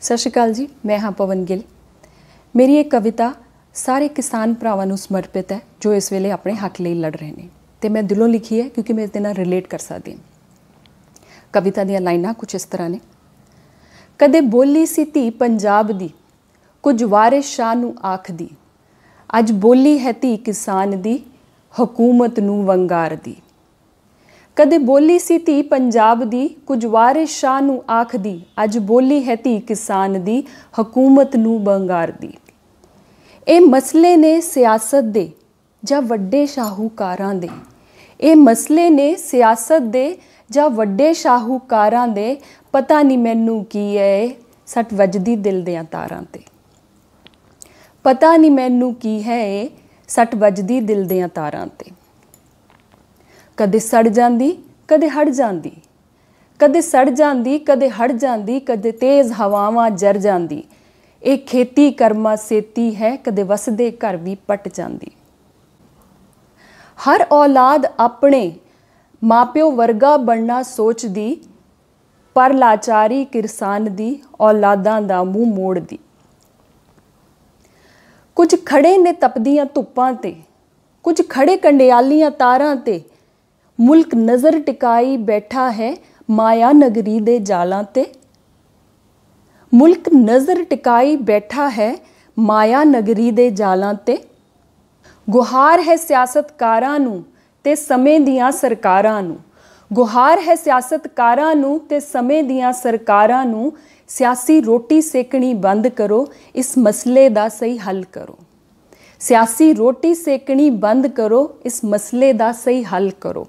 ਸਤਿ ਸ਼੍ਰੀ ਅਕਾਲ ਜੀ ਮੈਂ ਹਾਂ ਪਵਨ ਗਿੱਲ ਮੇਰੀ ਇਹ ਕਵਿਤਾ ਸਾਰੇ ਕਿਸਾਨ ਭਰਾਵਾਂ ਨੂੰ ਸਮਰਪਿਤ ਹੈ ਜੋ ਇਸ ਵੇਲੇ ਆਪਣੇ ਹੱਕ ਲਈ ਲੜ ਰਹੇ ਨੇ ਤੇ ਮੈਂ ਦਿਲੋਂ ਲਿਖੀ ਹੈ ਕਿਉਂਕਿ ਮੈਂ ਇਸ ਦੇ ਨਾਲ ਰਿਲੇਟ ਕਰ ਸਕਦੀ ਹਾਂ ਕਵਿਤਾ ਦੀਆਂ ਲਾਈਨਾਂ ਕੁਝ ਇਸ ਤਰ੍ਹਾਂ ਨੇ ਕਦੇ ਬੋਲੀ ਸੀ ਧੀ ਪੰਜਾਬ ਦੀ ਕੁਝ ਵਾਰਿਸ ਸ਼ਾਹ ਨੂੰ ਆਖਦੀ ਅੱਜ ਬੋਲੀ ਹੈ ਧੀ ਕਿਸਾਨ ਦੀ ਹਕੂਮਤ ਨੂੰ ਵੰਗਾਰਦੀ ਕਦੇ ਬੋਲੀ ਸੀ ਧੀ ਪੰਜਾਬ ਦੀ ਕੁਝ ਵਾਰਿਸ ਸ਼ਾਹ ਨੂੰ ਆਖਦੀ ਅੱਜ ਬੋਲੀ ਹੈ ਧੀ ਕਿਸਾਨ ਦੀ ਹਕੂਮਤ ਨੂੰ ਬੰਗਾਰਦੀ ਇਹ ਮਸਲੇ ਨੇ ਸਿਆਸਤ ਦੇ ਜਾਂ ਵੱਡੇ ਸ਼ਾਹੂਕਾਰਾਂ ਦੇ ਇਹ ਮਸਲੇ ਨੇ ਸਿਆਸਤ ਦੇ ਜਾਂ ਵੱਡੇ ਸ਼ਾਹੂਕਾਰਾਂ ਦੇ ਪਤਾ ਨਹੀਂ ਮੈਨੂੰ ਕੀ ਹੈ ਸੱਟ ਵੱਜਦੀ ਦਿਲ ਦੇ ਤਾਰਾਂ ਤੇ ਪਤਾ ਨਹੀਂ ਮੈਨੂੰ ਕੀ ਹੈ ਸੱਟ ਵੱਜਦੀ ਦਿਲ ਦੇ ਤਾਰਾਂ ਤੇ ਕਦੇ ਸੜ ਜਾਂਦੀ ਕਦੇ ਹਟ ਜਾਂਦੀ ਕਦੇ ਸੜ ਜਾਂਦੀ ਕਦੇ ਹਟ ਜਾਂਦੀ ਕਦੇ ਤੇਜ਼ ਹਵਾਵਾਂ ਜਰ ਜਾਂਦੀ ਇਹ ਖੇਤੀ ਕਰਮਾ ਸੇਤੀ ਹੈ ਕਦੇ ਵਸਦੇ ਘਰ ਵੀ ਪਟ ਜਾਂਦੀ ਹਰ ਔਲਾਦ ਆਪਣੇ ਮਾਪਿਓ ਵਰਗਾ ਬਣਨਾ ਸੋਚਦੀ ਪਰ ਲਾਚਾਰੀ ਕਿਰਸਾਨ ਦੀ ਔਲਾਦਾਂ ਦਾ ਮੂੰਹ ਮੋੜਦੀ ਕੁਝ ਖੜੇ ਨੇ ਤਪਦੀਆਂ ਧੁੱਪਾਂ ਤੇ ਕੁਝ ਖੜੇ ਕੰਡਿਆਲੀਆਂ ਤਾਰਾਂ ਤੇ ਮੁਲਕ ਨਜ਼ਰ ਟਿਕਾਈ ਬੈਠਾ ਹੈ ਮਾਇਆ ਨਗਰੀ ਦੇ ਜਾਲਾਂ ਤੇ ਮੁਲਕ ਨਜ਼ਰ ਟਿਕਾਈ ਬੈਠਾ ਹੈ ਮਾਇਆ ਨਗਰੀ ਦੇ ਜਾਲਾਂ ਤੇ ਗੁਹਾਰ ਹੈ ਸਿਆਸਤਕਾਰਾਂ ਨੂੰ ਤੇ ਸਮੇਂ ਦੀਆਂ ਸਰਕਾਰਾਂ ਨੂੰ ਗੁਹਾਰ ਹੈ ਸਿਆਸਤਕਾਰਾਂ ਨੂੰ ਤੇ ਸਮੇਂ ਦੀਆਂ ਸਰਕਾਰਾਂ ਨੂੰ ਸਿਆਸੀ ਰੋਟੀ ਸੇਕਣੀ ਬੰਦ ਕਰੋ ਇਸ ਮਸਲੇ ਦਾ ਸਹੀ ਹੱਲ ਕਰੋ ਸਿਆਸੀ ਰੋਟੀ ਸੇਕਣੀ ਬੰਦ ਕਰੋ ਇਸ ਮਸਲੇ ਦਾ ਸਹੀ ਹੱਲ ਕਰੋ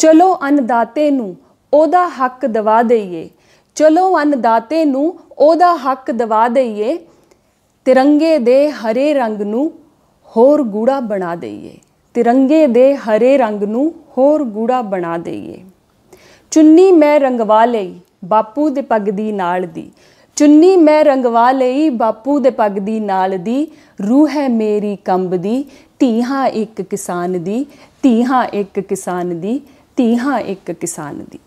ਚਲੋ ਅਨਦਾਤੇ ਨੂੰ ਉਹਦਾ ਹੱਕ ਦਵਾ ਦਈਏ ਚਲੋ ਅਨਦਾਤੇ ਨੂੰ ਉਹਦਾ ਹੱਕ ਦਵਾ ਦਈਏ ਤਿਰੰਗੇ ਦੇ ਹਰੇ ਰੰਗ ਨੂੰ ਹੋਰ ਗੂੜਾ ਬਣਾ ਦਈਏ ਤਿਰੰਗੇ ਦੇ ਹਰੇ ਰੰਗ ਨੂੰ ਹੋਰ ਗੂੜਾ ਬਣਾ ਦਈਏ ਚੁੰਨੀ ਮੈਂ ਰੰਗਵਾ ਲਈ ਬਾਪੂ ਦੇ ਪੱਗ ਦੀ ਨਾਲ ਦੀ ਚੁੰਨੀ ਮੈਂ ਰੰਗਵਾ ਲਈ ਬਾਪੂ ਦੇ ਪੱਗ ਦੀ ਨਾਲ ਦੀ ਰੂਹ ਹੈ ਮੇਰੀ ਕੰਬਦੀ ਧੀਹਾਂ ਇੱਕ ਕਿਸਾਨ ਦੀ ਧੀਹਾਂ ਇੱਕ ਕਿਸਾਨ ਦੀ ਧੀ ਹਾਂ ਇੱਕ ਕਿਸਾਨ ਦੀ